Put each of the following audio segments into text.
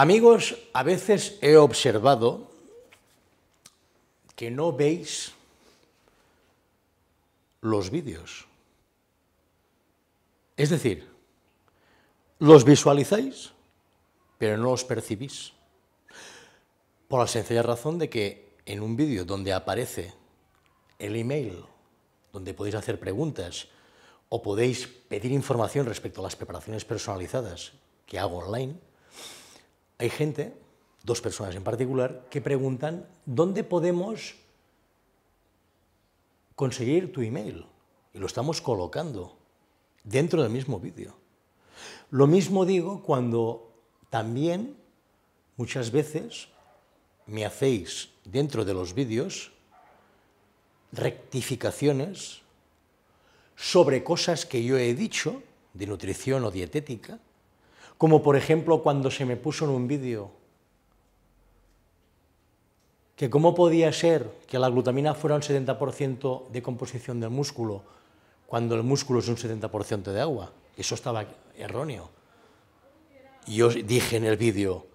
Amigos, a veces he observado que no veis los vídeos. Es decir, los visualizáis, pero no los percibís. Por la sencilla razón de que en un vídeo donde aparece el email, donde podéis hacer preguntas o podéis pedir información respecto a las preparaciones personalizadas que hago online, hay gente, dos personas en particular, que preguntan, ¿dónde podemos conseguir tu email? Y lo estamos colocando dentro del mismo vídeo. Lo mismo digo cuando también muchas veces me hacéis dentro de los vídeos rectificaciones sobre cosas que yo he dicho de nutrición o dietética como por ejemplo cuando se me puso en un vídeo, que cómo podía ser que la glutamina fuera un 70% de composición del músculo cuando el músculo es un 70% de agua. Eso estaba erróneo. Y yo dije en el vídeo,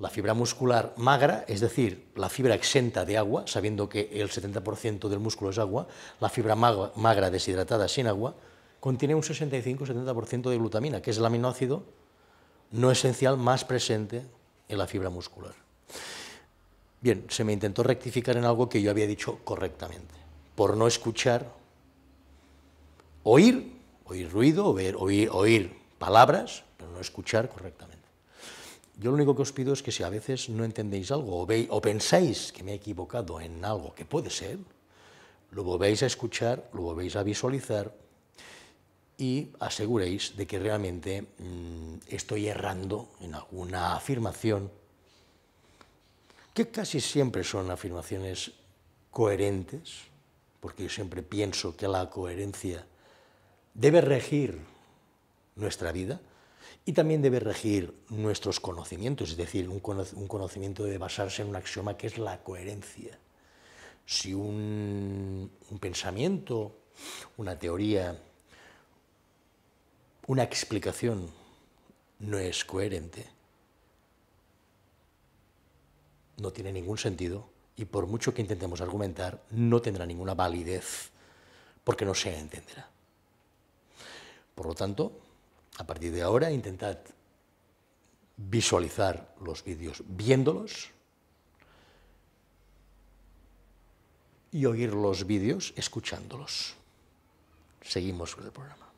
la fibra muscular magra, es decir, la fibra exenta de agua, sabiendo que el 70% del músculo es agua, la fibra magra deshidratada sin agua, contiene un 65-70% de glutamina, que es el aminoácido no esencial más presente en la fibra muscular. Bien, se me intentó rectificar en algo que yo había dicho correctamente, por no escuchar, oír, oír ruido, oír, oír, oír palabras, pero no escuchar correctamente. Yo lo único que os pido es que si a veces no entendéis algo veis, o pensáis que me he equivocado en algo que puede ser, lo volvéis a escuchar, lo volvéis a visualizar, y aseguréis de que realmente mm, estoy errando en alguna afirmación, que casi siempre son afirmaciones coherentes, porque yo siempre pienso que la coherencia debe regir nuestra vida y también debe regir nuestros conocimientos, es decir, un, conocimiento debe basarse en un axioma que es la coherencia. Si un pensamiento, una teoría, una explicación no es coherente, no tiene ningún sentido y por mucho que intentemos argumentar, no tendrá ninguna validez porque no se entenderá. Por lo tanto, a partir de ahora intentad visualizar los vídeos viéndolos y oír los vídeos escuchándolos. Seguimos con el programa.